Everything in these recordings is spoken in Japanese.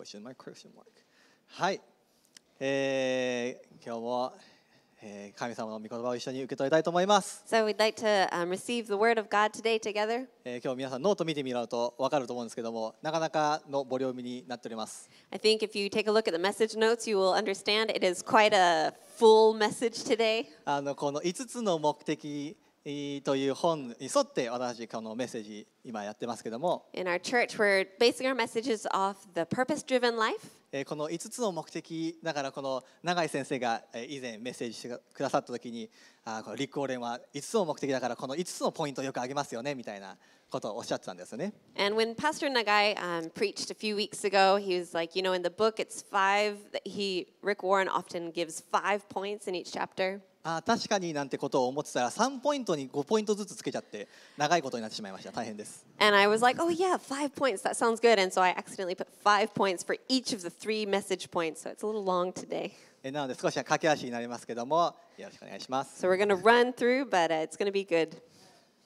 Question mark, question mark. はい、えー、今日も、えー、神様の御言葉を一緒に受け取りたいと思います。So we'd like to、um, receive the word of God today together. えー、今日皆さんノート見てみらうとわかると思うんですけども、なかなかのボリュームになっております。I think if you take a look at the message notes, you will understand it is quite a full message today. あのこの五つの目的という本に沿って私このメッセージ今やってますけども In our church, we're basing our messages off the purpose driven life. この5つの目的だからこの永井先生が以前メッセージしてくださった時にあこの立候連は5つの目的だからこの5つのポイントをよく挙げますよねみたいなことをおっしゃってたんですよね。And when Pastor Nagai、um, preached a few weeks ago, he was like, you know, in the book it's five, he, Rick Warren often gives five points in each chapter. あ確かになんてことを思ってたら3ポイントに5ポイントずつつけちゃって長いことになってしまいました大変です。And I was like, oh yeah, five points, that sounds good. And so I accidentally put five points for each of the three message points, so it's a little long today. なので少しは駆け足になりますけどもよろしくお願いします。So we're gonna run through, but、it's gonna be good.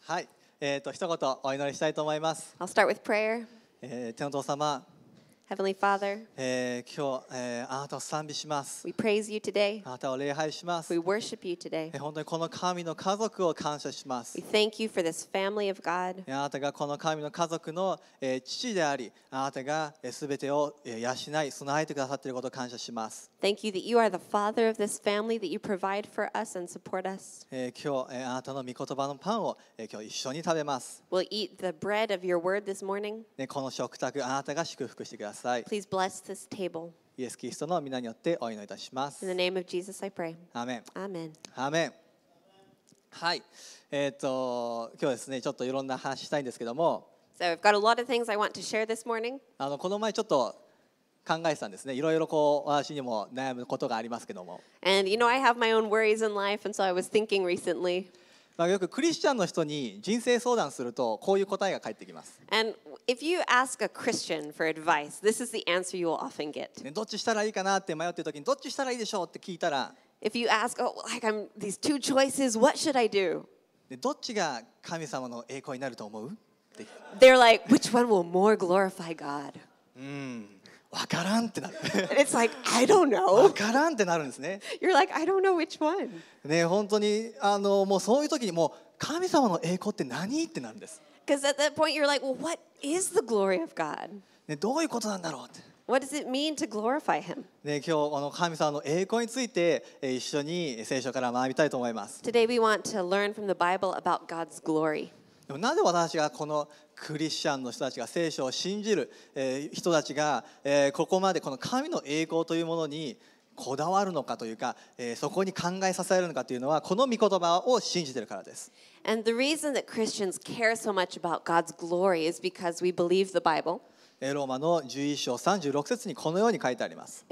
はい、えっ、ー、と一言お祈りしたいと思います。I'll start with prayer. えー、天皇様。Heavenly Father, we praise you today. We worship you today. We thank you for this family of God. Thank you that you are the father of this family, that you provide for us and support us. We'll eat the bread of your word this morning. さい。Please bless this table. イエス・キリストの皆によってお祈りいたします。In the name of Jesus, I pray. アーメン。アーメン。アーメン。はい。えっ、ー、と、今日ですね、ちょっといろんな話したいんですけども、So I've got a lot of things I want to share this morning. あのこの前ちょっと考えてたんですね。いろいろこう私にも悩むことがありますけども。And you know, I have my own worries in life, and so I was thinking recently. まあ、よくクリスチャンの人に人生相談するとこういう答えが返ってきます。どっちしたらいいかなって迷ってる時にどっちしたらいいでしょうって聞いたら a どっちが神様の栄光になると思うって。t h e y うん。わからんってなる。It's like I don't know. わからんってなるんですね。You're like I don't know which one. ね本当にあのもうそういう時にもう神様の栄光って何ってなるんです。Because at that point you're like, well, what is the glory of God? ねどういうことなんだろうって。What does it mean to glorify him? ね、今日あの神様の栄光について一緒に聖書から学びたいと思います。Today we want to learn from the Bible about God's glory. でもなぜ私がこのクリスチャンの人たちが聖書を信じる、え人たちが、えここまでこの神の栄光というものにこだわるのかというか、えそこに考えさせるのかというのはこの御言葉を信じてるからです。And the reason that Christians care so much about God's glory is because we believe the Bible. ローマの11章36節にこのように書いてあります。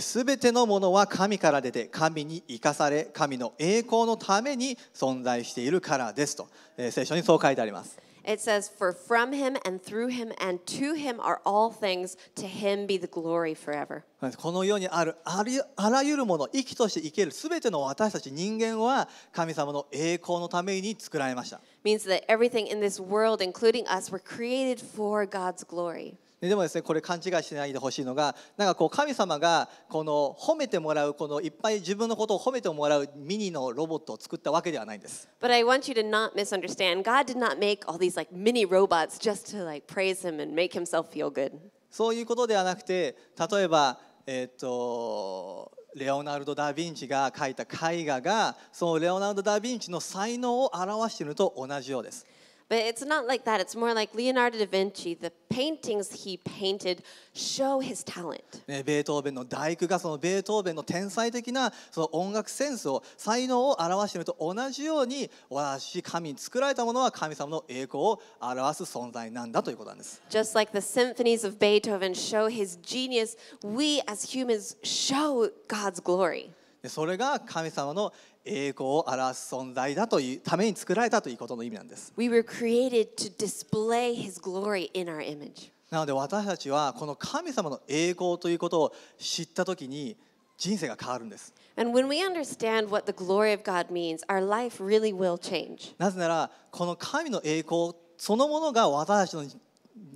すべてのものは神から出て、神に生かされ、神の栄光のために存在しているからですと、聖書にそう書いてあります。It says, For from him and through him and to him are all things, to him be the glory forever. この世にあるありあらゆるもの、生きとして生けるすべての私たち人間は神様の栄光のために作られました。means that everything in this world, including us, were created for God's glory. でもですねこれ勘違いしないでほしいのがなんかこう神様がこの褒めてもらうこのいっぱい自分のことを褒めてもらうミニのロボットを作ったわけではないんです。But I want you to not misunderstand. God did not make all these like mini robots just to like praise him and make himself feel good. そういうことではなくて例えばえっ、ー、とレオナルド・ダ・ヴィンチが描いた絵画がそのレオナルド・ダ・ヴィンチの才能を表していると同じようです。But it's not like that. It's more like Leonardo da Vinci, the paintings he painted show his talent. ね、ベートーベンの大工がそのベートーベンの天才的なその音楽センスを才能を表していると同じように私神に作られたものは神様の栄光を表す存在なんだということなんです。Just like the symphonies of Beethoven show his genius, we as humans show God's glory. それが神様の栄光を表す存在だというために作られたということの意味なんです。We were created to display His glory in our image. なので私たちはこの神様の栄光ということを知ったときに人生が変わるんです。And when we understand what the glory of God means, our life really will change. なぜならこの神の栄光そのものが私たちの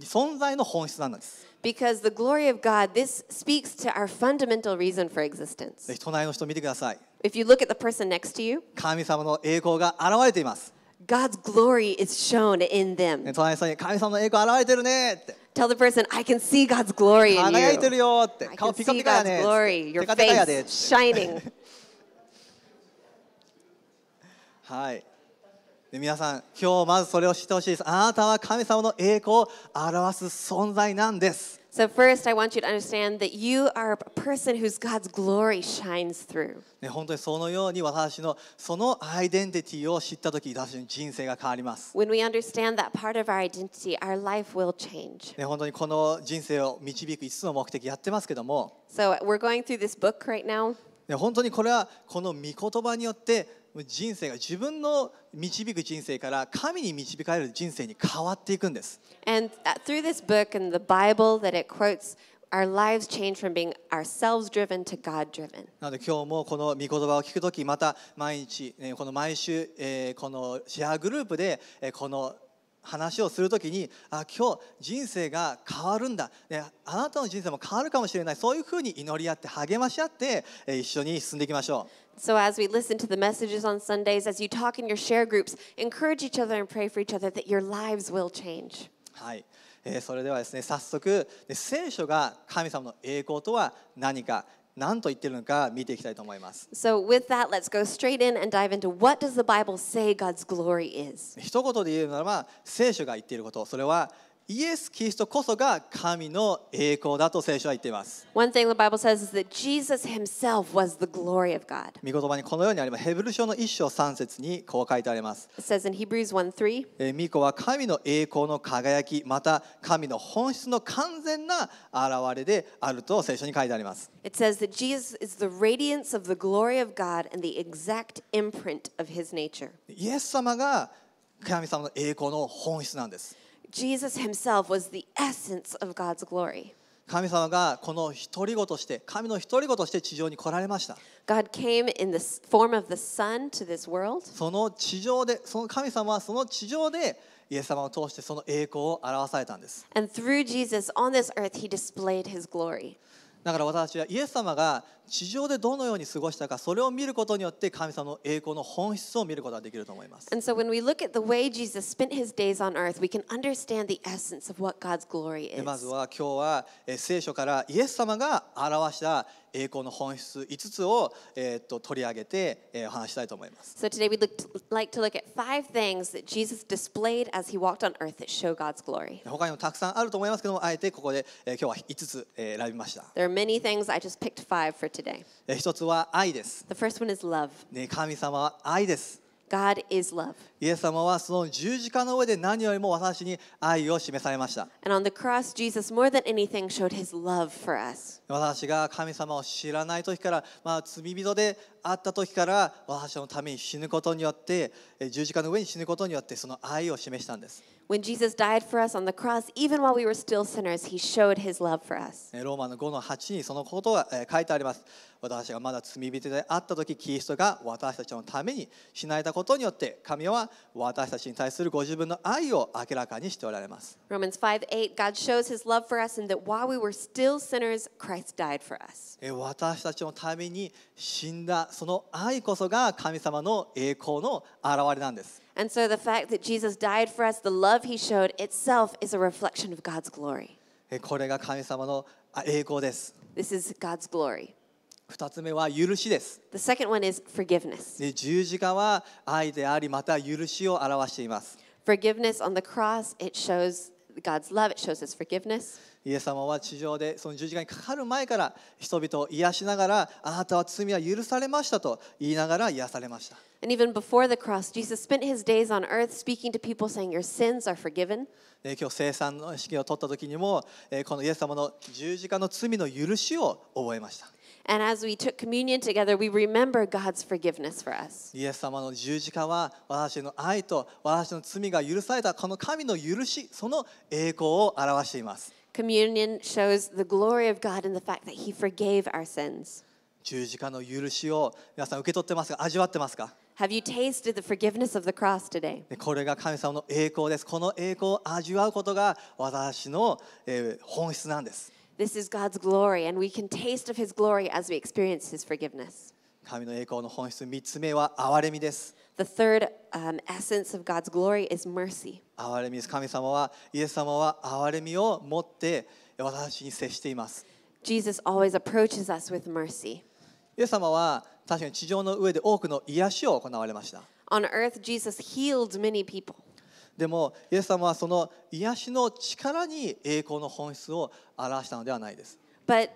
存在の本質なんです。Because the glory of God, this speaks to our fundamental reason for existence. ぜひ隣の人を見てください。If you look at the person next to you, 神様の栄光が現れています。God's glory is shown in them. ね隣の人に神様の栄光現れてるねって。Tell the person, I can see God's glory in 輝いてる you. よって。I 顔 can ピカ see ピカや God's ねっつって。glory, your テカテカやでっ face つって。shining. はい。で皆さん、今日まずそれを知ってほしいです。あなたは神様の栄光を表す存在なんです。So first, I want you to understand that you are a person whose God's glory shines through. ね、本当にそのように私のそのアイデンティティを知ったとき、私人生が変わります。When we understand that part of our identity, our life will change. ね、本当にこの人生を導く5つの目的やってますけども。So we're going through this book right now. ね、本当にこれはこの御言葉によって人生が自分の導く人生から神に導かれる人生に変わっていくんです。And through this book and the Bible that it quotes, our lives change from being ourselves driven to God driven. なので今日もこの御言葉を聞くとき、また毎日、この毎週、このシェアグループで、この話をするときにあ今日人生が変わるんだ、ね、あなたの人生も変わるかもしれないそういうふうに祈り合って励まし合って一緒に進んでいきましょう。So, as we listen to the messages on Sundays, as you talk in your share groups, encourage each other and pray for each other that your lives will change. Hi, はい、えー、それではですね早速聖書が神様の栄光とは何か何と言っているのか見ていきたいと思います。So with that, let's go straight in and dive into what does the Bible say God's glory is? 一言で言うならば聖書が言っていること、それはイエス・キリストこそが神の栄光だと聖書は言っています。One thing the Bible says is that Jesus himself was the glory of God. 見言葉にこのようにあります。ヘブル書の一章三節にこう書いてあります。It says in Hebrews 1:3、えー、ミコは神の栄光の輝き、また神の本質の完全な現れであると聖書に書いてあります。It says that Jesus is the radiance of the glory of God and the exact imprint of his nature. イエス様が神様の栄光の本質なんです。Jesus himself was the essence of God's glory. 神様がこの独り言として、神の独り言として地上に来られました。God came in the form of the Son to this world. その地上で、その神様はその地上で、イエス様を通してその栄光を表されたんです。And through Jesus on this earth, he displayed his glory. だから私はイエス様が地上でどのように過ごしたかそれを見ることによって神様の栄光の本質を見ることができると思います。And so when we look at the way Jesus spent his days on earth, we can understand the essence of what God's glory is. まずは今日は聖書からイエス様が表した栄光の本質5つを、えー、と取り上げて、えー、お話したいと思います。So today we'd like to look at five things that Jesus displayed as he walked on earth that show God's glory. 他にもたくさんあると思いますけども、あえてここで、えー、今日は5つ、えー、選びました。There are many things I just picked five for today. today. 一つは愛です。The first one is love. ね、神様は愛です。God is love. イエス様はその十字架の上で何よりも私に愛を示されました。cross, j e s us. 私が神様を知らない時から、まあ、罪人であった時から私のために死ぬことによって十字架の上に死ぬことによってその愛を示したんです。When Jesus died for us on the cross, even while we were still sinners, he showed his love for us. ローマの5の8にそのことが書いてあります。私がまだ罪人であった時、キリストが私たちのためにしないたことによって、神は私たちに対するご自分の愛を明らかにしておられます。Romans 5:8 God shows his love for us in that while we were still sinners, Christ died for us. 私たちのために死んだその愛こそが神様の栄光の現れなんです。And so the fact that Jesus died for us, the love he showed itself is a reflection of God's glory. This is God's glory. The second one is forgiveness. Forgiveness on the cross, it shows God's love, it shows his forgiveness. イエス様は地上でその十字架にかかる前から人々を癒しながらあなたは罪は許されましたと言いながら癒されました。And even before the cross, Jesus spent his days on earth speaking to people saying, Your sins are forgiven. 今日生産の式を取った時にもこのイエス様の十字架の罪の許しを覚えました。And as we took communion together, we remember God's forgiveness for us. イエス様の十字架は私の愛と私の罪が許されたこの神の許し、その栄光を表しています。Communion shows the glory of God and the fact that He forgave our sins. 十字架の許しを皆さん受け取ってますか味わってますか Have you tasted the forgiveness of the cross today? これが神様の栄光です。この栄光を味わうことが私の、えー、本質なんです。This is God's glory, and we can taste of His glory as we experience His forgiveness. 神の栄光の本質三つ目は憐れみです。The third、um, essence of God's glory is mercy. 憐れみです。神様は、イエス様は憐れみを持って私に接しています。Jesus always approaches us with mercy. イエス様は確かに地上の上で多くの癒しを行われました。On earth, Jesus healed many people. でも、イエス様はその癒しの力に栄光の本質を表したのではないです。But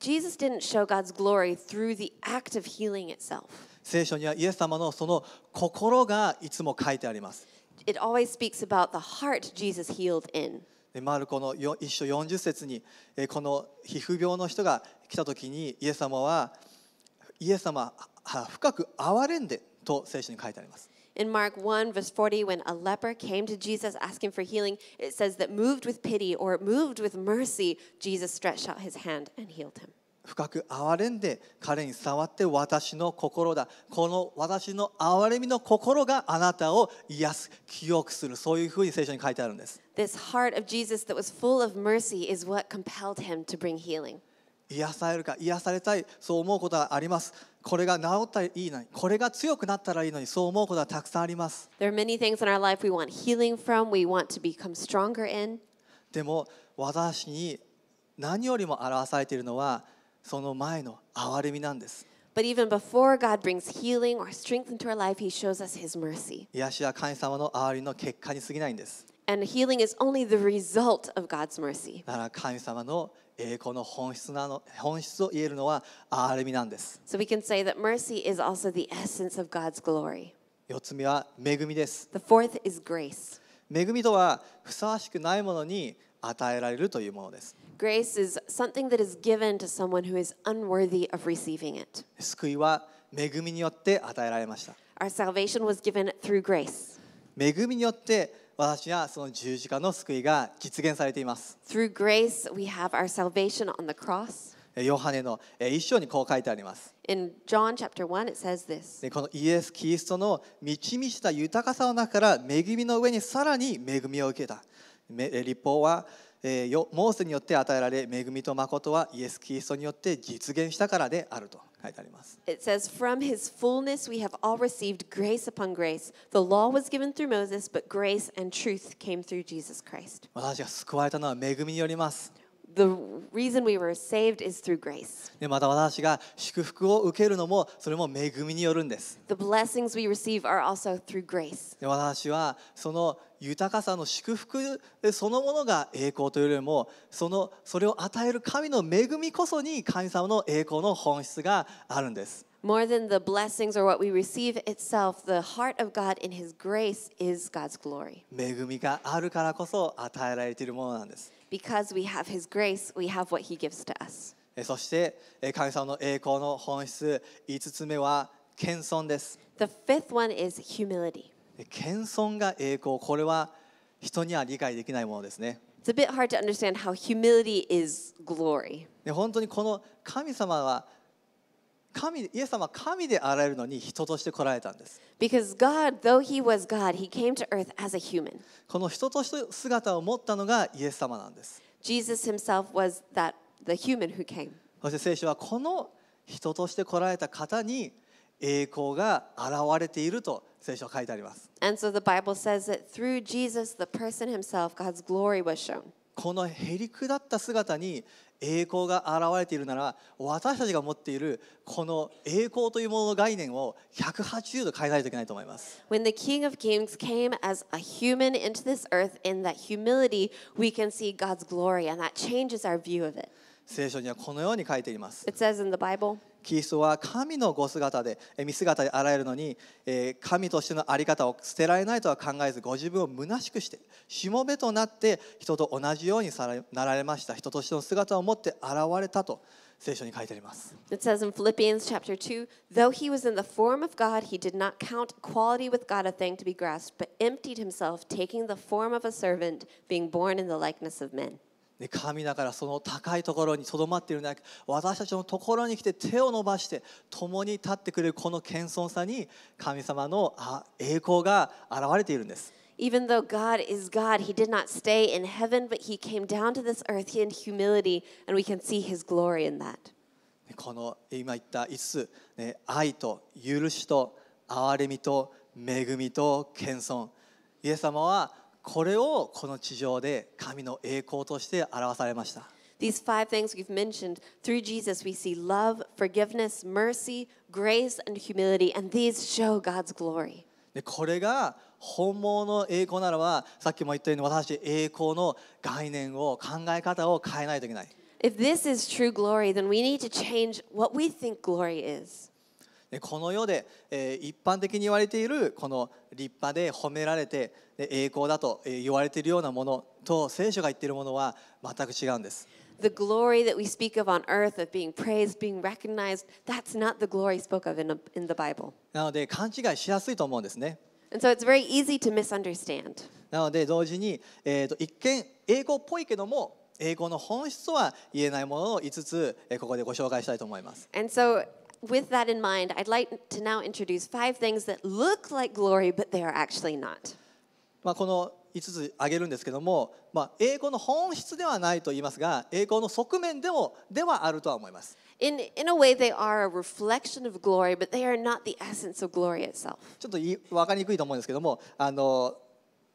Jesus didn't show God's glory through the act of healing itself. 聖書にはイエス様のその心がいつも書いてあります。It always speaks about the heart Jesus healed in. マルコの一章40節にこの皮膚病の人が来た時にイエス様はイエス様深く憐れんでと聖書に書いてあります。In Mark 1, verse 40, when a leper came to Jesus asking for healing, it says that moved with pity or moved with mercy, Jesus stretched out his hand and healed him. 深く憐れんで彼に触って私の心だこの私の憐れみの心があなたを癒す清くするそういうふうに聖書に書いてあるんです This heart of Jesus that was full of mercy is what compelled him to bring healing 癒されるか癒されたいそう思うことがありますこれが治ったらいいのにこれが強くなったらいいのにそう思うことはたくさんありますでも私に何よりも表されているのはその前の憐れみなんです癒しは神様の憐れみの結果に過ぎないんです And healing is only the result of God's mercy. So we can say that mercy is also the essence of God's glory. The fourth is grace. Grace is something that is given to someone who is unworthy of receiving it. Our salvation was given through grace. 恵みによって私はその十字架の救いが実現されています。Through grace, we have our salvation on the cross. ヨハネの一章にこう書いてあります。In John chapter 1, it says this. このイエス・キリストの満ち満ちた豊かさの中から恵みの上にさらに恵みを受けた。立法はえー、モーセによって与えられ恵みと誠はイエス・キリストによって実現したからであると書いてあります。It says, From his fullness we have all received grace upon grace. The law was given through Moses, but grace and truth came through Jesus Christ. 私が救われたのは恵みによります。the reason we were saved is through grace. でまた私が祝福を受けるのもそれも恵みによるんです。The blessings we receive are also through grace. で私はその豊かさの祝福そのものが栄光というよりもそのそれを与える神の恵みこそに神様の栄光の本質があるんです。More than the blessings or what we receive itself, the heart of God in His grace is God's glory. 恵みがあるからこそ与えられているものなんです。Because we have His grace, we have what He gives to us. そして神様の栄光の本質5つ目は謙遜です。The fifth one is humility. 謙遜が栄光これは人には理解できないものですね。It's a bit hard to understand how humility is glory. 本当にこの神様は神イエス様は神であられるのに人として来られたんです。Because God, though He was God, He came to earth as a human. この人として姿を持ったのがイエス様なんです。Jesus Himself was that the human who came. そして聖書はこの人として来られた方に栄光が現れていると聖書は書いてあります。And so the Bible says that through Jesus, the person Himself, God's glory was shown. このへりくだった姿に栄光が現れているなら私たちが持っているこの栄光というものの概念を180度変えないといけないと思います。When the King of Kings came as a human into this earth, in that humility, we can see God's glory, and that changes our view of it. 聖書にはこのように書いています。It says in the Bible, キリストは神のご姿で見姿であられるのに神としての在り方を捨てられないとは考えずご自分を虚しくしてしもべとなって人と同じようになられました人としての姿を持って現れたと聖書に書いてあります。It says in Philippians chapter 2 Though he was in the form of God, he did not count equality with God a thing to be grasped, but emptied himself, taking the form of a servant, being born in the likeness of men. 神だからその高いところにとどまっているのではなく私たちのところに来て手を伸ばして共に立ってくれるこの謙遜さに神様の栄光が現れているんです。Even though God is God, He did not stay in heaven, but He came down to this earth in humility, and we can see His glory in that. この今言った5つ、ね、愛と許しと憐れみと恵みと謙遜。イエス様はこれをこの地上で神の栄光として表されました。These five things we've mentioned, through Jesus, we see love, forgiveness, mercy, grace, and humility, and these show God's glory. でこれが本物の栄光ならば、さっきも言ったように私、栄光の概念を、考え方を変えないといけない。If this is true glory, then we need to change what we think glory is. この世で、一般的に言われているこの立派で褒められて栄光だと言われているようなものと聖書が言っているものは全く違うんです。The glory that we speak of on earth, of being praised, being recognized, that's not the glory spoke of in, the Bible. And so it's very easy to misunderstand. And so with that in mind, I'd like to now introduce five things that look like glory, but they are actually not. まあこの5つ挙げるんですけども、まあ、栄光の本質ではないと言いますが栄光の側面でもではあるとは思います。In, in a way, they are a reflection of glory, but they are not the essence of glory itself. ちょっと分かりにくいと思うんですけども、あの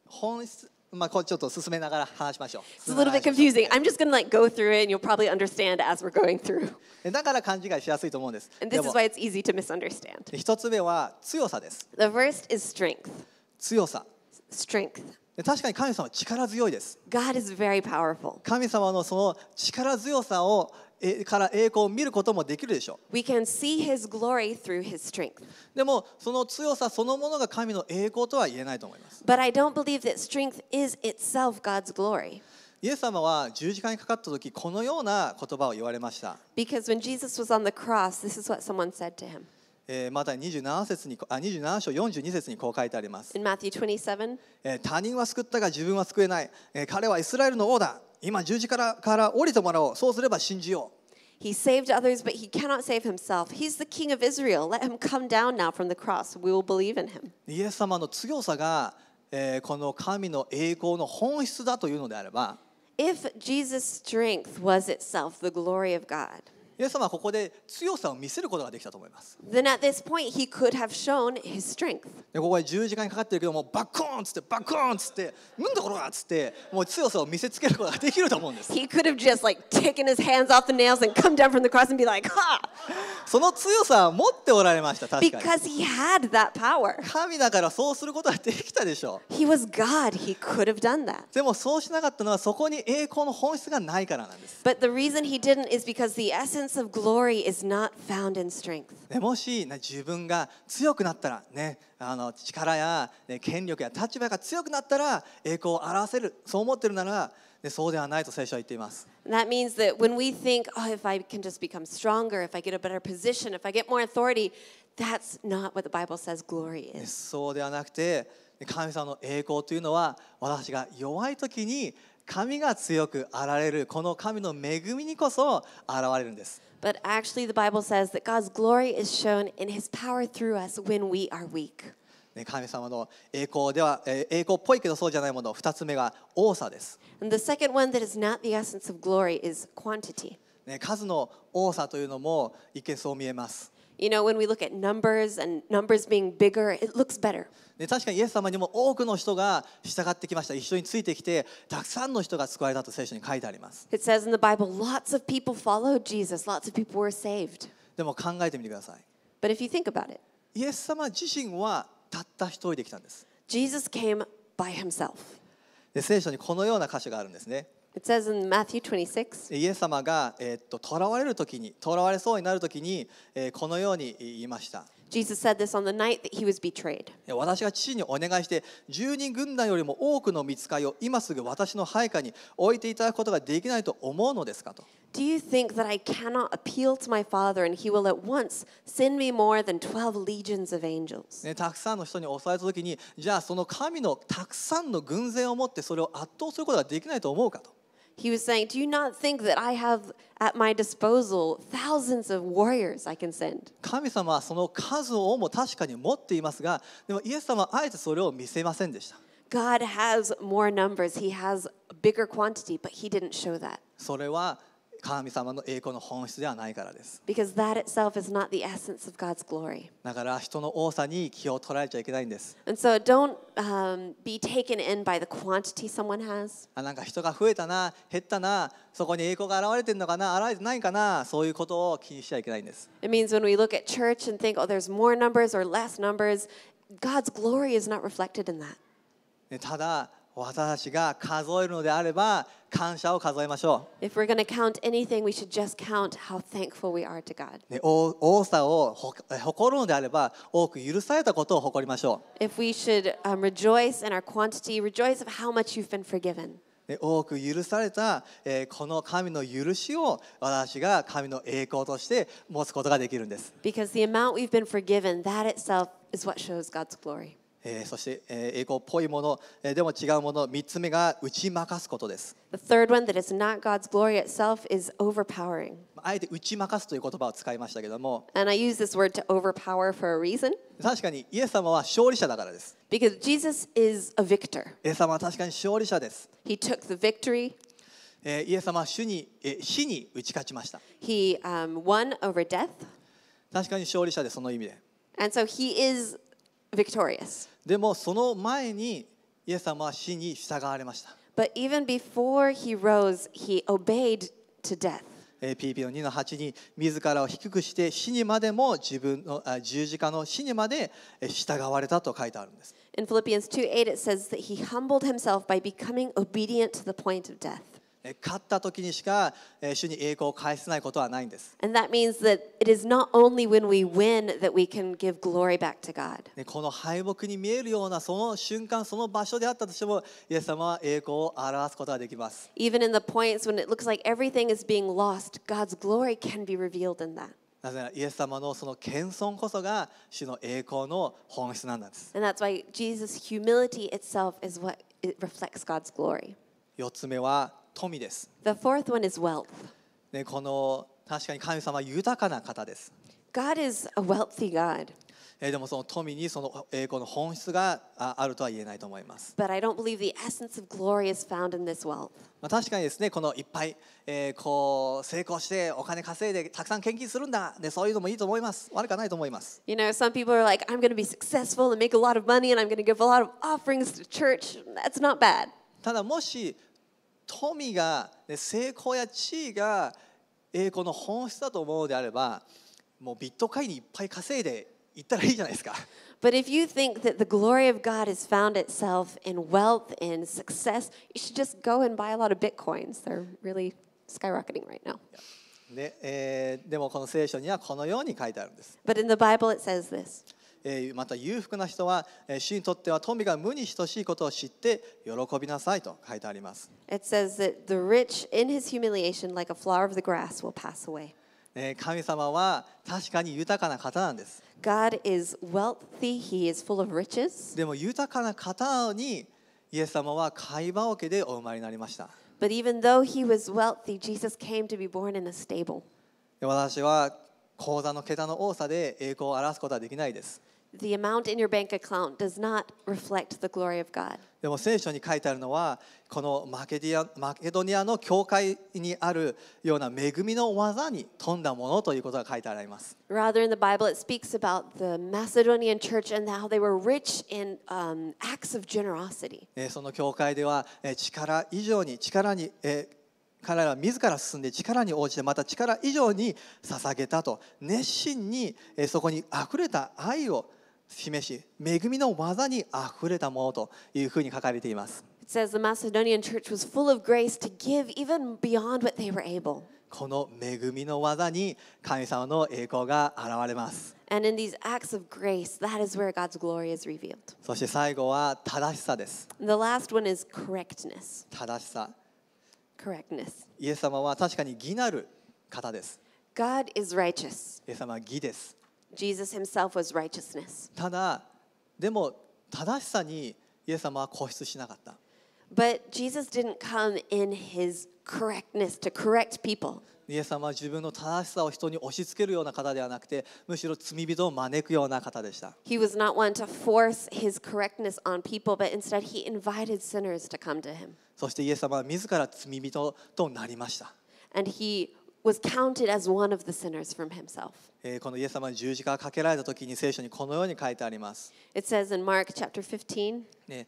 本質まあ、こうちょっと進めながら話しましょう。It's a little bit confusing. I'm just going to like go through it and you'll probably understand as we're going through. だから勘違いしやすいと思うんです。And this で is も why it's easy to misunderstand. 一つ目は強さです。The first is strength. 強さ。Strength. で確かに神様は力強いです。God is very powerful. 神様のその力強さをから栄光を見ることもできるでしょう。でもその強さそのものが神の栄光とは言えないと思います。イエス様は十字架にかかった時このような言葉を言われました。えまた 27, 節にあ27章42節にこう書いてあります。2他人は救ったが自分は救えない。彼はイスラエルの王だ。今十字架から降りてもらおう。そうすれば信じよう。He saved others, but he cannot save himself. He's the king of Israel. Let him come down now from the cross. We will believe in him. イエス様の強さが、えー、この神の栄光の本質だというのであれば、If Jesus' strength was itself the glory of God, イエス様はここで強さを見せることができたと思います。Then at this point, he could have shown his strength. でここで十字架にかかってるけどもバッコーンっつってバッコーンっつってなんだこれはっつってもう強さを見せつけることができると思うんです。He could have just like taken his hands off the nails and come down from the cross and be like, ha! その強さを持っておられました確かに。Because he had that power. 神だからそうすることができたでしょう。He was God. He could have done that. でもそうしなかったのはそこに栄光の本質がないからなんです。But the reason he didn't is because the essence presence of glory is not found in strength. もし、ね、自分が強くなったら、ね、あの力や、ね、権力や立場が強くなったら栄光を表せる、そう思ってるなら、ね、そうではないと聖書は言っています。That means that when we think, oh, if I can just become stronger, if I get a better position, if I get more authority, that's not what the Bible says glory is. そうではなくて、神様の栄光というのは私が弱い時に神が強くあられるこの神の恵みにこそ現れるんです。But actually, the Bible says that God's glory is shown in His power through us when we are weak. ね、神様の栄光では、えー、栄光っぽいけどそうじゃないもの2つ目が多さです。And the second one that is not the essence of glory is quantity. ね、数の多さというのも一見そう見えます。You know, when we look at numbers and numbers being bigger, it looks better. ね、確かにイエス様にも多くの人が従ってきました。一緒についてきて、たくさんの人が救われたと聖書に書いてあります。It says in the Bible, lots of people followed Jesus, lots of people were saved. でも考えてみてください。But if you think about it, イエス様自身はたった一人で来たんです。Jesus came by himself. で聖書にこのような箇所があるんですね。It says in Matthew 26, イエス様が、えっと囚われるときに囚われそうになるときに、えーこのように言いました私が父にお願いして十人軍団よりも多くの見つかりを今すぐ私の配下に置いていただくことができないと思うのですかと Do you think that I cannot appeal to my Father and he will at once send me more than 12 legions of angels? たくさんの人に襲われたきにじゃあその神のたくさんの軍勢を持ってそれを圧倒することができないと思うかと he was saying, Do you not think that I have at my disposal thousands of warriors I can send? God has more numbers, He has a bigger quantity, but He didn't show that. それは神様の栄光の本質ではないからです。Because that itself is not the essence of God's glory. だから人の多さに気を取られちゃいけないんです。And so don't、um, be taken in by the quantity someone has. あなんか人が増えたな、減ったな、そこに栄光が現れてるのかな、現れてないかな、そういうことを気にしちゃいけないんです。It means when we look at church and think, oh, there's more numbers or less numbers, God's glory is not reflected in that. ただ、私が数えるのであれば感謝を数えましょう。If we're going to count anything, we should just count how thankful we are to God. ね、多多さを誇るのであれば多く許されたことを誇りましょう。If we should、um, rejoice in our quantity, rejoice of how much you've been forgiven. 多く許された、えー、この神の許しを私が神の栄光として持つことができるんです。Because the amount we've been forgiven, that itself is what shows God's glory. えー、そして、えー、栄光っぽいもの、えー、でも違うもの、3つ目が打ち負かすことです。The third one that is not God's glory itself is overpowering. あえて打ち負かすという言葉を使いましたけども、And I use this word to overpower for a reason. 確かにイエス様は勝利者だからです。Because Jesus is a victor. イエス様は確かに勝利者です。He took the victory. えイエス様は主に、え死に打ち勝ちました。He、um, won over death. 確かに勝利者です、その意味で。And so he is victorious. でもその前にイエス様は死に従われました。But even before he rose, he obeyed to death. PP の2の8に自らを低くして死にまでも自分の十字架の死にまで従われたと書いてあるんです。In Philippians 2:8 it says that he humbled himself by becoming obedient to the point of death. 勝った時にしか主に栄光を返せないことはないんです。この敗北に見えるようなその瞬間、その場所であったとしても、イエス様は栄光を表すことができます。なぜならイエス様のその謙遜こそが主の栄光の本質なんです。a 4つ目は、富です。The fourth one is wealth. ね、この確かに神様は豊かな方です。God is a wealthy God. えでもその富にその栄光の本質があるとは言えないと思います。But I don't believe the essence of glory is found in this wealth. まあ確かにですね、このいっぱい、えー、こう成功してお金稼いでたくさん献金するんだ、ね、そういうのもいいと思います。悪くないと思います。You know, some people are like, I'm going to be successful and make a lot of money and I'm going to give a lot of offerings to church. That's not bad. ただもし富が成功や地位が栄光の本質だと思うのであればもうビットコインにいっぱい稼いでいったらいいじゃないですか。But if you think that the glory of God has found itself in wealth and success, you should just go and buy a lot of bitcoins. They're really skyrocketing right now. で,、えー、でもこの聖書にはこのように書いてあるんです。But in the Bible it says this. また裕福な人は主にとっては富が無に等しいことを知って喜びなさいと書いてあります。It says that the rich in his humiliation, like a flower of the grass, will pass away. 神様は確かに豊かな方なんです。God is wealthy, he is full of riches. でも豊かな方にイエス様は貝羽桶でお生まれになりました。But even though he was wealthy, Jesus came to be born in a stable. 私は口座の桁の多さで栄光を表すことはできないです。the amount in your bank account does not reflect the glory of God. でも聖書に書いてあるのはこのマケディアマケドニアの教会にあるような恵みの技に富んだものということが書いてあります。Rather in the Bible it speaks about the Macedonian church and how they were rich in、um, acts of generosity. その教会では力以上に力に、え彼らは自ら進んで力に応じてまた力以上に捧げたと熱心にそこにあふれた愛を示し恵みの技にあふれたものというふうに書かれています。この恵みの技に神様の栄光が現れます。そして最後は正しさです。正しさ。Correctness. イエス様は確かに義なる方です。イエス様は義です。Jesus himself was righteousness. ただでも正しさにイエス様は固執しなかった But Jesus didn't come in his correctness to correct people. イエス様は自分の正しさを人に押し付けるような方ではなくてむしろ罪人を招くような方でした He was not one to force his correctness on people, but instead he invited sinners to come to him. そしてイエス様は自ら罪人となりました And he was counted as one of the sinners from himself. このイエス様に十字架がかけられた時に聖書にこのように書いてあります。It says in Mark chapter 15: 2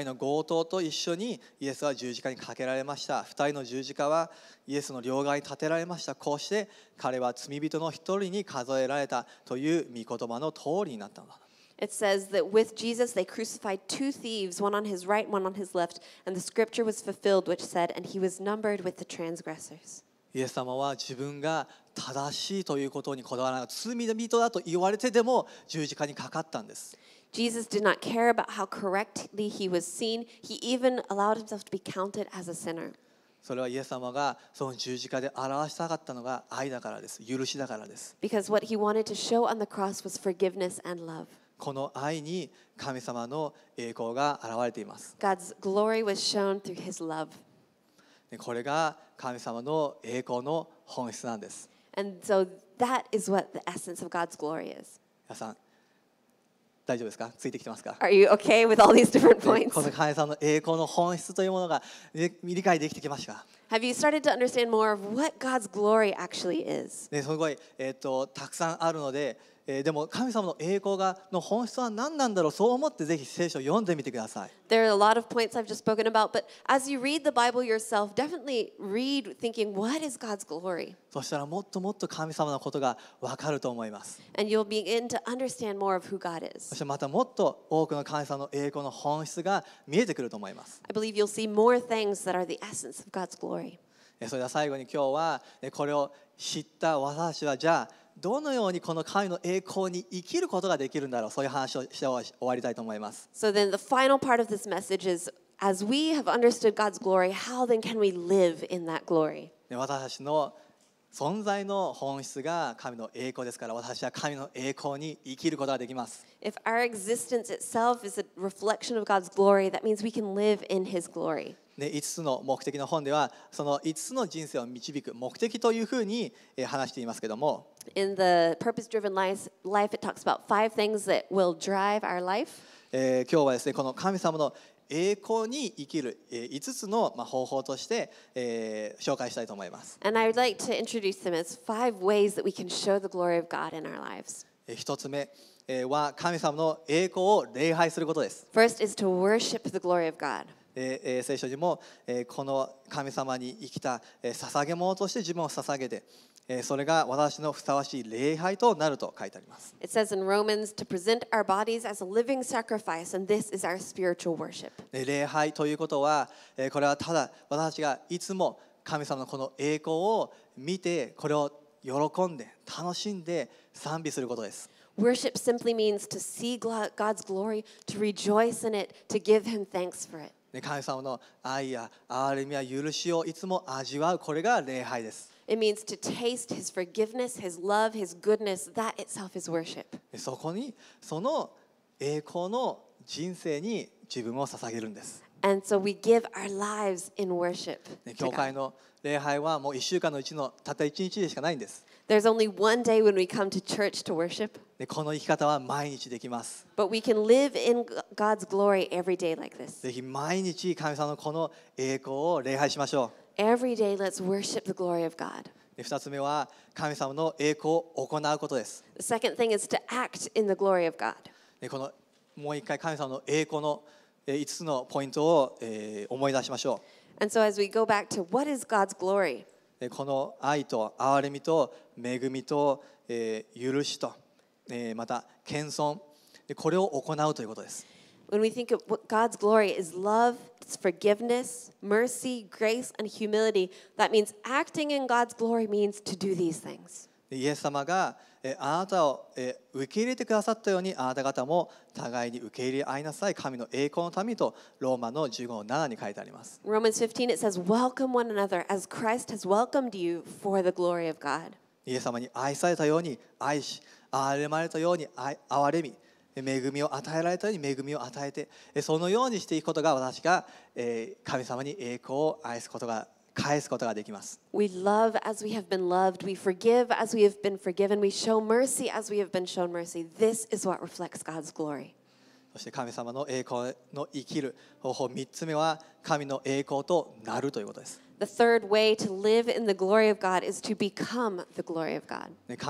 人の強盗と一緒にイエスは十字架にかけられました。2人の十字架はイエスの両側に立てられました。こうして彼は罪人の一人に数えられたという御言葉の通りになったのだ。It says that with Jesus they crucified two thieves, one on his right, one on his left, and the scripture was fulfilled, which said, And he was numbered with the transgressors. イエス様は自分が正しいということにこだわらなかった罪人だと言われてでも十字架にかかったんです。Jesus did not care about how correctly he was seen. He even allowed himself to be counted as a sinner. それはイエス様がその十字架で表したかったのが愛だからです。許しだからです。Because what he wanted to show on the cross was forgiveness and love. この愛に神様の栄光が現れています。God's glory was shown through his love. これが神様の栄光の本質なんです。And so that is what the essence of God's glory is. 皆さん、大丈夫ですかついてきてますか Are you okay with all these different points? この神様の栄光の本質というものが理解できてきました。Have you started to understand more of what God's glory actually is? ね、すごい、えー、とたくさんあるので、えー、でも神様の栄光がの本質は何なんだろうそう思ってぜひ聖書を読んでみてください。There are a lot of points I've just spoken about, but as you read the Bible yourself, definitely read thinking, what is God's glory? そしたらもっともっと神様のことがわかると思います。And you'll begin to understand more of who God is. そしてまたもっと多くの神様の栄光の本質が見えてくると思います。I believe you'll see more things that are the essence of God's glory. それでは最後に今日はこれを知った私はじゃあどのようにこの神の栄光に生きることができるんだろうそういう話をして終わりたいと思います。So then the final part of this message is as we have understood God's glory, how then can we live in that glory? 私たちの存在の本質が神の栄光ですから私は神の栄光に生きることができます。If our existence itself is a reflection of God's glory, that means we can live in His glory. ね、5つの目的の本ではその5つの人生を導く目的というふうに話していますけれどもえ今日はですねこの神様の栄光に生きる5つの方法として、え紹介したいと思います一つ目は神様の栄光を礼拝することです First is to worship the glory of God. え聖書にも、えこの神様に生きた、え捧げ物として自分を捧げて、えそれが私のふさわしい礼拝となると書いてあります。It says in Romans to present our bodies as a living sacrifice, and this is our spiritual worship. 礼拝ということは、えこれはただ私たちがいつも神様のこの栄光を見て、これを喜んで、楽しんで賛美することです。Worship simply means to see God's glory, to rejoice in it, to give Him thanks for it. ね、神様の愛や憐れみや許しをいつも味わうこれが礼拝です。It means to taste His forgiveness, His love, His goodness. That itself is worship. そこにその栄光の人生に自分を捧げるんです。And so we give our lives in worship. 教会の礼拝はもう1週間のうちのたった1日でしかないんです。There's only one day when we come to church to worship. でこの生き方は毎日できます。But we can live in God's glory every day like this. ぜひ毎日神様のこの栄光を礼拝しましょう。Every day let's worship the glory of God. 2つ目は神様の栄光を行うことです。The second thing is to act in the glory of God. このもう一回神様の栄光の5つのポイントを思い出しましょう。And so as we go back to what is God's glory? この愛と憐れみと恵みと許しと。えー、また謙遜これを行うということです。When we think of what God's glory is love, it's forgiveness, mercy, grace, and humility, that means acting in God's glory means to do these things. イエス様があなたを受け入れてくださったようにあなた方も互いに受け入れ合いなさい神の栄光の民とローマの15の7に書いてあります。Romans 15 it says, Welcome one another as Christ has welcomed you for the glory of God. イエス様に愛されたように愛し憐れまれたように憐れみ恵みを与えられたように恵みを与えてそのようにしていくことが私が神様に栄光を愛すことが返すことができます。We love as we have been loved, we forgive as we have been forgiven, we show mercy as we have been shown mercy. This is what reflects God's glory. そして神様の栄光の生きる方法3つ目は神の栄光となるということです。The third way to live in the glory of God is to become the glory of God. It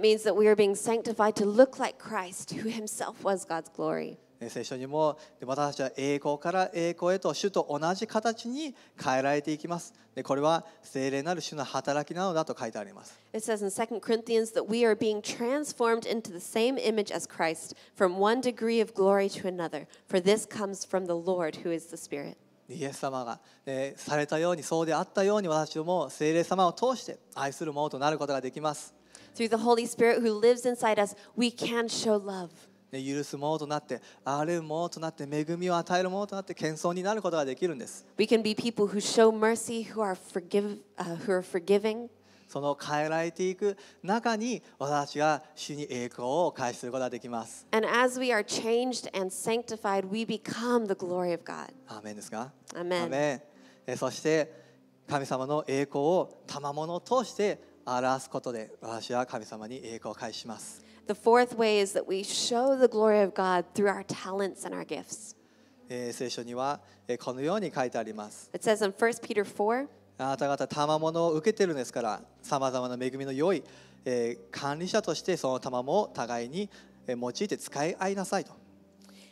means that we are being sanctified to look like Christ, who himself was God's glory. 聖書にも私たちは栄光から栄光へと主と同じ形に変えられていきますでこれは聖霊なる主の働きなのだと書いてあります It says in 2 Corinthians that we are being transformed into the same image as Christ from one degree of glory to another for this comes from the Lord who is the Spirit イエス様が、えー、されたようにそうであったように私も聖霊様を通して愛するものとなることができます Through the Holy Spirit who lives inside us we can show love ね、許すものとなってあれるものとなって恵みを与えるものとなって謙遜になることができるんです We can be people who show mercy who are, forgive,、uh, who are forgiving その変えられていく中に私はが主に栄光を返することができます。And as we are changed and sanctified, we become the glory of God. アーメンですかアメンそして神様の栄光を賜物を通して表すことで私は神様に栄光を返します。The fourth way is that we show the glory of God through our talents and our gifts. えー、聖書には、えー、このように書いてあります。It says in 1 Peter 4, あなた方賜物を受けてるんですから、さまざまな恵みの良い、えー、管理者としてその賜物を互いに用いて使い合いなさいと。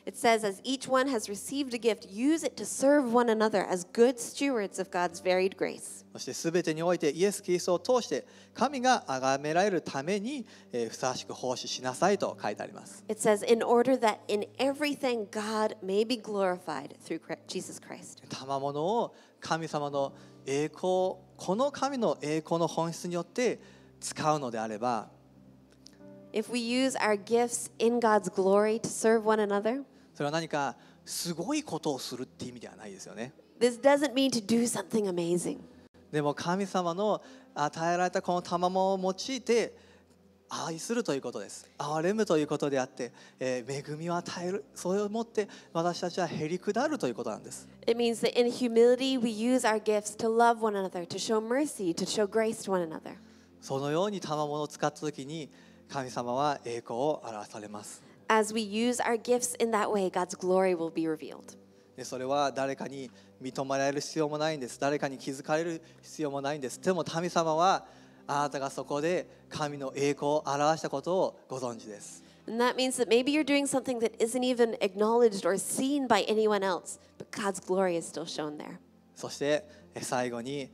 It says, As each one has received a gift, use it to serve one another as good stewards of God's varied grace. そして全てにおいてイエス・キリストを通して神が崇められるためにふさわしく奉仕しなさいと書いてあります。It says, in order that in everything God may be glorified through Jesus Christ. 賜物を神様の栄光、この神の栄光の本質によって使うのであれば、If we use our gifts in God's glory to serve one another, それは何かすごいことをするっていう意味ではないですよね。This doesn't mean to do something amazing. でも神様の与えられたこの賜物を用いて愛するということです。憐れむということであって、えー、恵みを与える、それをもって私たちはへりくだるということなんです。It means that in humility we use our gifts to love one another, to show mercy, to show grace to one another. そのように賜物を使ったときに神様は栄光を表されます。as we use our gifts in that way, God's glory will be revealed. でそれは誰かに認められる必要もないんです誰かに気づかれる必要もないんですでも神様はあなたがそこで神の栄光を表したことをご存知です And that means that maybe you're doing something that isn't even acknowledged or seen by anyone else, but God's glory is still shown there. そして最後に、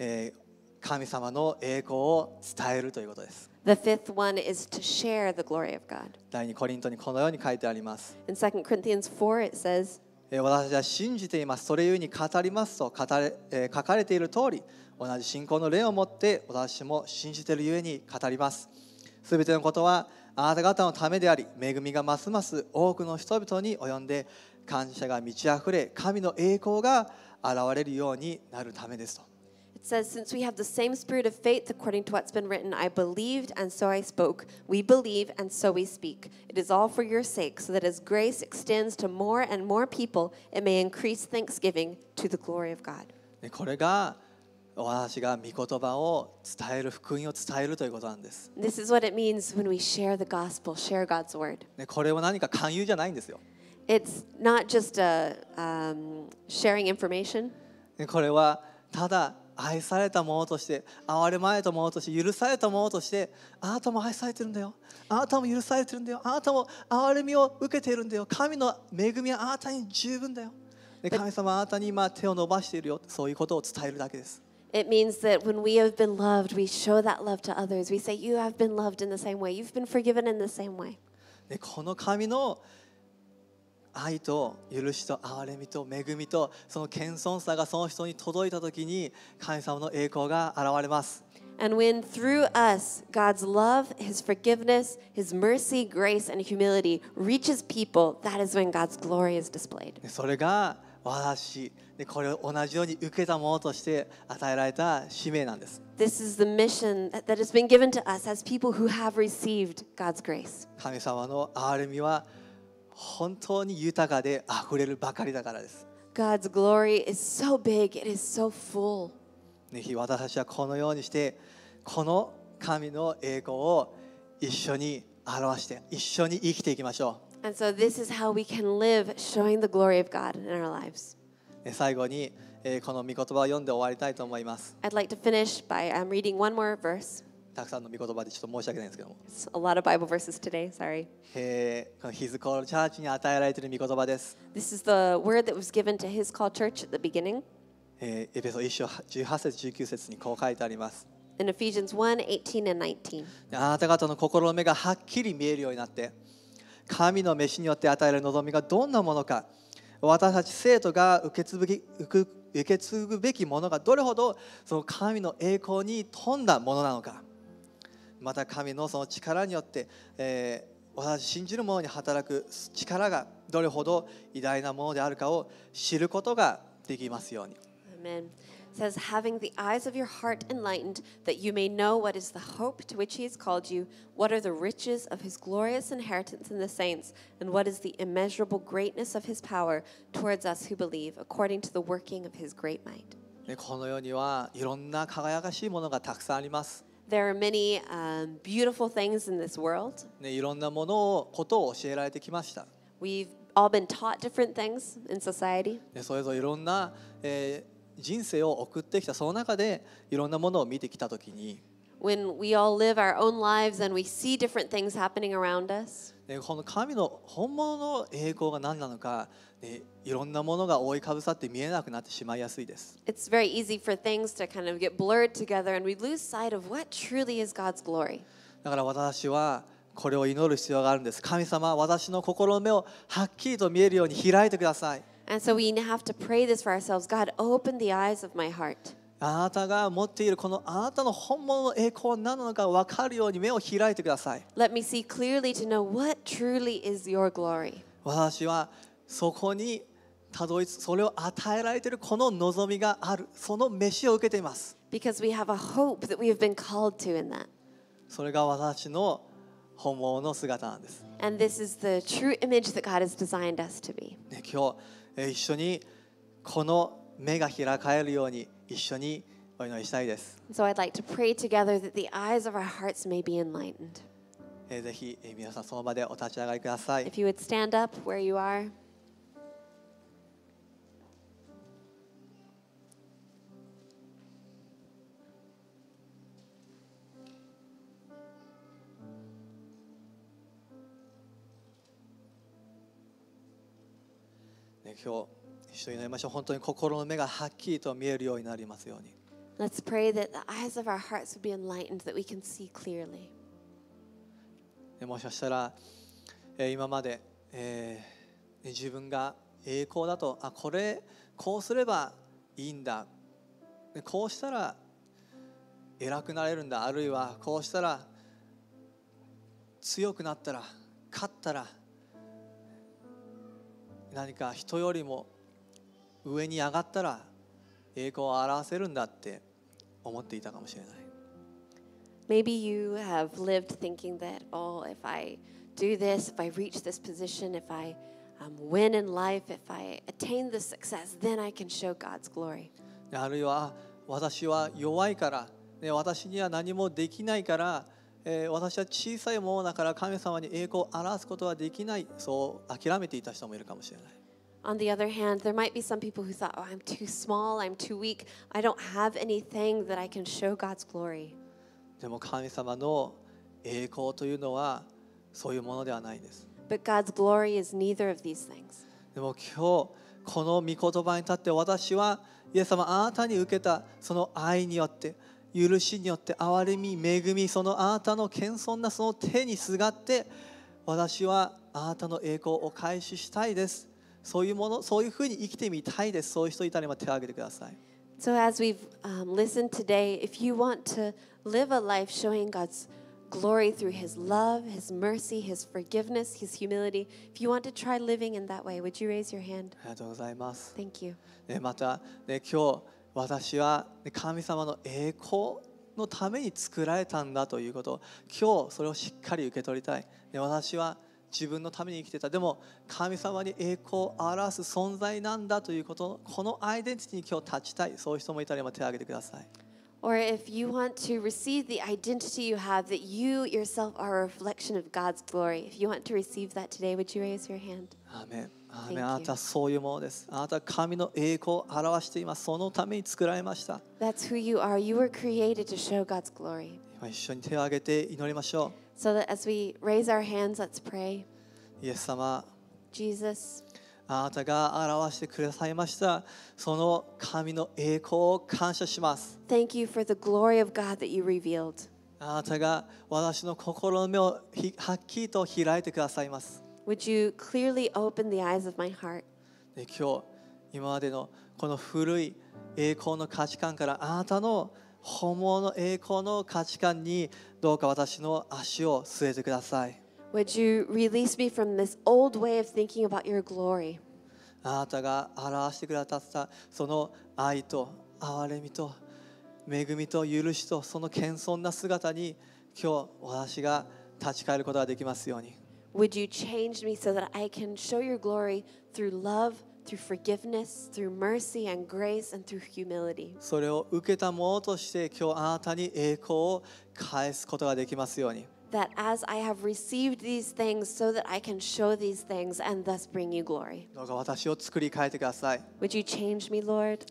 えー、神様の栄光を伝えるということです。The fifth one is to share the glory of God. 第2コリントにこのように書いてあります。In 2 Corinthians 4 it says, 私は信じています。それゆえに語りますと語れ、え書かれている通り、同じ信仰の霊を持って私も信じているゆえに語ります。すべてのことはあなた方のためであり、恵みがますます多くの人々に及んで、感謝が満ち溢れ、神の栄光が現れるようになるためですと。says, Since we have the same spirit of faith, according to what's been written, I believed and so I spoke. We believe and so we speak. It is all for your sake, so that as grace extends to more and more people, it may increase thanksgiving to the glory of God. This is what it means when we share the gospel, share God's word. これは何か勧誘じゃないんですよ。It's not just a, um, sharing information. これはただ愛されたものとして哀れまれたものとして許されたものとしてあなたも愛されてるんだよあなたも許されてるんだよあなたも憐れみを受けているんだよ神の恵みはあなたに十分だよ神様あなたに今手を伸ばしているよそういうことを伝えるだけです It means that when we have been loved, we show that love to others. We say, You have been loved in the same way. You've been forgiven in the same way. このの愛と許しと憐れみと恵みとその謙遜さがその人に届いた時に神様の栄光が現れます。And when through us God's love, His forgiveness, His mercy, grace, and humility reaches people, that is when God's glory is displayed. それが私でこれを同じように受けたものとして与えられた使命なんです。This is the mission that has been given to us as people who have received God's grace. 神様の憐れみは本当に豊かで溢れるばかりだからです。God's glory is so big, it is so full. ぜひ私たちはこのようにして、この神の栄光を一緒に表して、一緒に生きていきましょう。And so this is how we can live showing the glory of God in our lives. 最後に、えー、この御言葉を読んで終わりたいと思います。I'd like to finish by、um, reading one more verse. たくさんの御言葉でちょっと申し訳ないんですけども。a lot of Bible verses today, sorry. えこのヒズコールチャー h に与えられている御言葉です。This is the word that was given to His Call Church at the beginning. ー、エペソ1章18節19節にこう書いてあります。In Ephesians 1, 18 and 19. あなた方の心の目がはっきり見えるようになって、神のしによって与える望みがどんなものか、私たち生徒が受け継ぎ受け継ぐべきものがどれほどその神の栄光に富んだものなのか。また神のその力によって、えー、私信じる者に働く力がどれほど偉大なものであるかを知ることができますように。Amen. says, having the eyes of your heart enlightened, that you may know what is the hope to which he has called you, what are the riches of his glorious inheritance in the saints, and what is the immeasurable greatness of his power towards us who believe, according to the working of his great might. この世にはいろんな輝かしいものがたくさんあります。There are many、um, beautiful things in this world. ね、いろんなものをことを教えられてきました。We've all been taught different things in society. ね、それぞれいろんな、え人生を送ってきたその中でいろんなものを見てきたときに。When we all live our own lives and we see different things happening around us. でこの神の本物の栄光が何なのか、ね、いろんなものが覆いかぶさって見えなくなってしまいやすいです。It's very easy for things to kind of get blurred together and we lose sight of what truly is God's glory. だから私はこれを祈る必要があるんです。神様、私の心の目をはっきりと見えるように開いてください。And so we have to pray this for ourselves God, open the eyes of my heart. あなたが持っているこのあなたの本物の栄光は何なのか分かるように目を開いてください。私はそこにたどり着く、それを与えられているこの望みがある、その飯を受けています。それが私の本物の姿なんです。ね、今日、一緒にこの目が開かれるように。一緒にお祈りしたいです。So I'd like to pray together that the eyes of our hearts may be enlightened. ぜひ皆さんその場でお立ち上がりください。If you would stand up where you are. 今日一緒に祈りましょう。本当に心の目がはっきりと見えるようになりますように。Let's pray that the eyes of our hearts would be enlightened, that we can see clearly. もしかしたら、え今まで、えー、自分が栄光だとあこれこうすればいいんだこうしたら偉くなれるんだあるいはこうしたら強くなったら勝ったら何か人よりも上に上がったら栄光を表せるんだって思っていたかもしれない。Maybe you have lived thinking that, oh, if I do this, if I reach this position, if I um, win in life, if I attain this success, then I can show God's glory. あるいは私は弱いから、ね、私には何もできないから、えー、私は小さいものだから神様に栄光を表すことはできない、そう諦めていた人もいるかもしれない。On the other hand, there might be some people who thought, oh, I'm too small, I'm too weak, I don't have anything that I can show God's glory. でも神様の栄光というのはそういうものではないです。But God's glory is neither of these things. でも今日この御言葉に立って私はイエス様あなたに受けたその愛によって許しによって憐れみ恵みそのあなたの謙遜なその手にすがって私はあなたの栄光を開始したいですそういうもの、そういうふうに生きてみたいです。そういう人いたら今手を挙げてください。So as we've、um, listened today, if you want to live a life showing God's glory through His love, His mercy, His forgiveness, His humility, if you want to try living in that way, would you raise your hand? ありがとうございます。Thank you. ね、また、ね、今日私は神様の栄光のために作られたんだということ今日それをしっかり受け取りたい、ね、私は自分のために生きてたでも神様に栄光を表す存在なんだということこのアイデンティティに今日立ちたいそういう人もいたら今手を挙げてください。Or if you want to receive the identity you have, that you yourself are a reflection of God's glory. If you want to receive that today, would you raise your hand? Amen. あなたはそういうものです。あなたは神の栄光を表しています。そのために作られました。That's who you are. You were created to show God's glory. 今一緒に手を挙げて祈りましょう。So that as we raise our hands, let's pray. イエス様、Jesus, あなたが表してくださいました。その神の栄光を感謝します。thank you for the glory of God that you revealed. あなたが私の心の目をひはっきりと開いてくださいます。Would you clearly open the eyes of my heart? で今日、今までのこの古い栄光の価値観からあなたの本物の栄光の価値観にどうか私の足を据えてください。Would you release me from this old way of thinking about your glory? あなたが表してくださったその愛と憐れみと恵みと許しとその謙遜な姿に今日私が立ち返ることができますように。Would you change me so that I can show your glory through love, through forgiveness, through mercy and grace, and through humility. それを受けたものとして今日あなたに栄光を返すことができますように。that as I have received these things, so that I can show these things and thus bring you glory. Would you change me, Lord?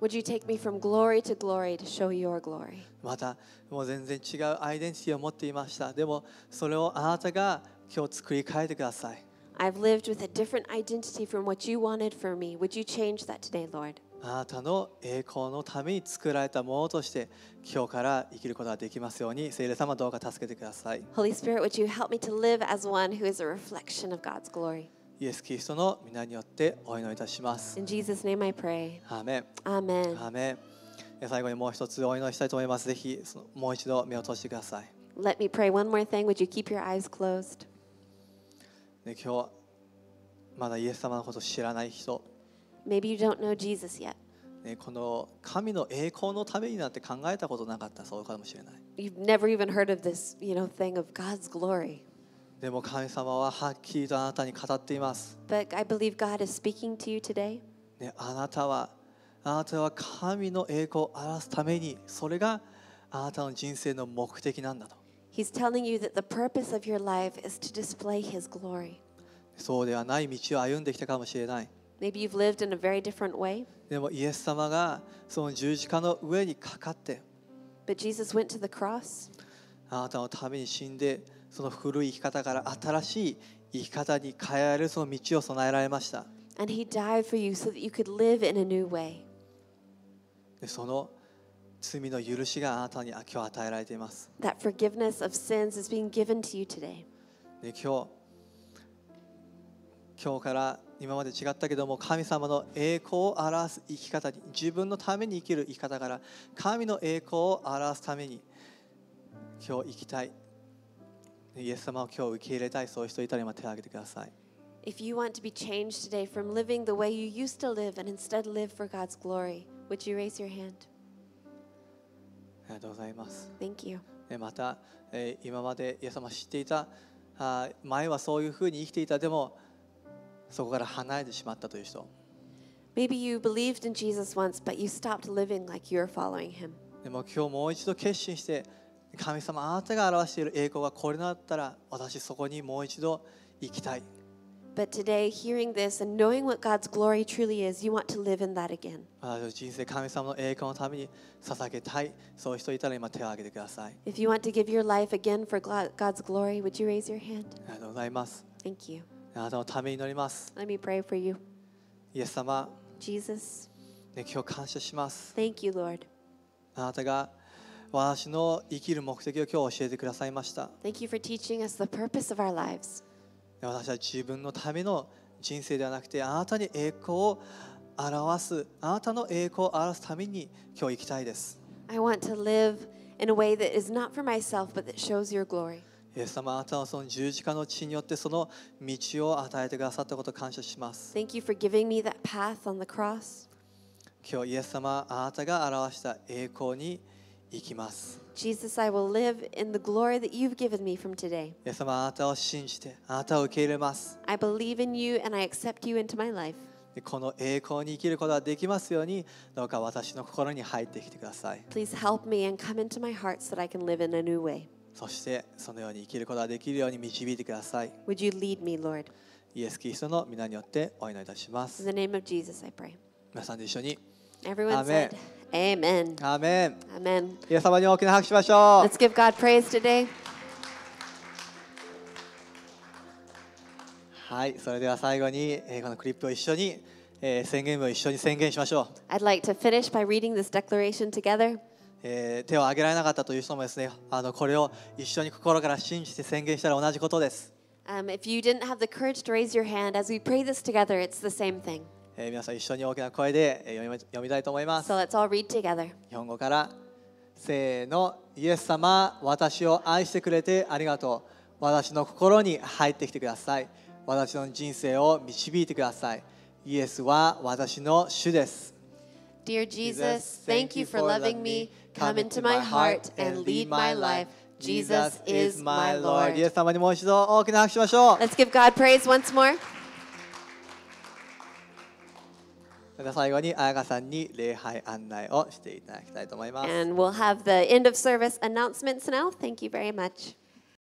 Would you take me from glory to glory to show your glory? i have lived with a different identity from what you wanted for me. Would you change that today, Lord? あなたの栄光のために作られたものとして今日から生きることができますように聖霊様どうか助けてください Holy Spirit would you help me to live as one who is a reflection of God's glory イエス・キリストの皆によってお祈りいたします In Jesus name I pray アーメンアーメンアーメン最後にもう一つお祈りしたいと思いますぜひそのもう一度目を閉じてください Let me pray one more thing would you keep your eyes closed 今日まだイエス様のことを知らない人 Maybe you don't know Jesus yet. ね、この神の栄光のためになって考えたことなかったそうかもしれない。You've never even heard of this, you know, thing of God's glory. でも神様ははっきりとあなたに語っています。But I believe God is speaking to you today. ね、あなたはあなたは神の栄光を表すためにそれがあなたの人生の目的なんだと。He's telling you that the purpose of your life is to display His glory. そうではない道を歩んできたかもしれない。Maybe you've lived in a very different way. でもイエス様がその十字架の上にかかって But Jesus went to the cross. あなたのために死んでその古い生き方から新しい生き方に変えられるその道を備えられました And he died for you so that you could live in a new way. That forgiveness of sins is being given to you today. で今日今日から今まで違ったけども神様の栄光を表す生き方に自分のために生きる生き方から神の栄光を表すために今日生きたいイエス様を今日受け入れたいそういう人いたら今手を挙げてください If you want to be changed today from living the way you used to live and instead live for God's glory, would you raise your hand? ありがとうございます。Thank you. また、今までイエス様知っていた、前はそういうふうに生きていた、でも、そこから離れてしまったという人 Maybe you believed in Jesus once, but you stopped living like you're following him. でも今日もう一度決心して神様あなたが表している栄光がこれだったら私そこにもう一度行きたい But today, hearing this and knowing what God's glory truly is, you want to live in that again. 私の人生神様の栄光のために捧げたいそういう人いたら今手を挙げてください If you want to give your life again for God's glory, would you raise your hand? ありがとうございます Thank you. あなたのために祈ります。Let me pray for you. イエス様、Jesus, ね、今日感謝します。Thank you, Lord. あなたが私の生きる目的を今日教えてくださいました。Thank you for teaching us the purpose of our lives. 私は自分のための人生ではなくて、あなたに栄光を表す、あなたの栄光を表すために今日生きたいです。I want to live in a way that is not for myself, but that shows your glory. イエス様あなたはその十字架の血によってその道を与えてくださったことを感謝します。Thank you for giving me that path on the cross. 今日イエス様あなたが表した栄光に行きます。Jesus, I will live in the glory that you've given me from today. イエス様あなたを信じてあなたを受け入れます。I believe in you and I accept you into my life. この栄光に生きることができますようにどうか私の心に入ってきてください。Please help me and come into my heart so that I can live in a new way. そしてそのように生きることができるように導いてください。Would you lead me, Lord? イエス・キリストの皆によってお祈りいたします。In the name of Jesus, I pray. 皆さんで一緒に。Everyone said, Amen. Amen. Amen. イエス様に大きな拍手しましょう。Let's give God praise today. はい、それでは最後にこのクリップを一緒に宣言文を一緒に宣言しましょう。I'd like to finish by reading this declaration together. えー、手を挙げられなかったという人もですねあのこれを一緒に心から信じて宣言したら同じことです。Um, if you didn't have the courage to raise your hand as we pray this together, it's the same thing. 皆さん一緒に大きな声で読み読みたいと思います。So、let's all read together. 日本語からせーの、イエス様、私を愛してくれてありがとう。私の心に入ってきてください。私の人生を導いてください。イエスは私の主です。Dear Jesus, thank you for loving me. Come into my heart and lead my life. Jesus is my Lord. let us give God praise once more. And we we'll have the end of service announcements now. Thank you very much.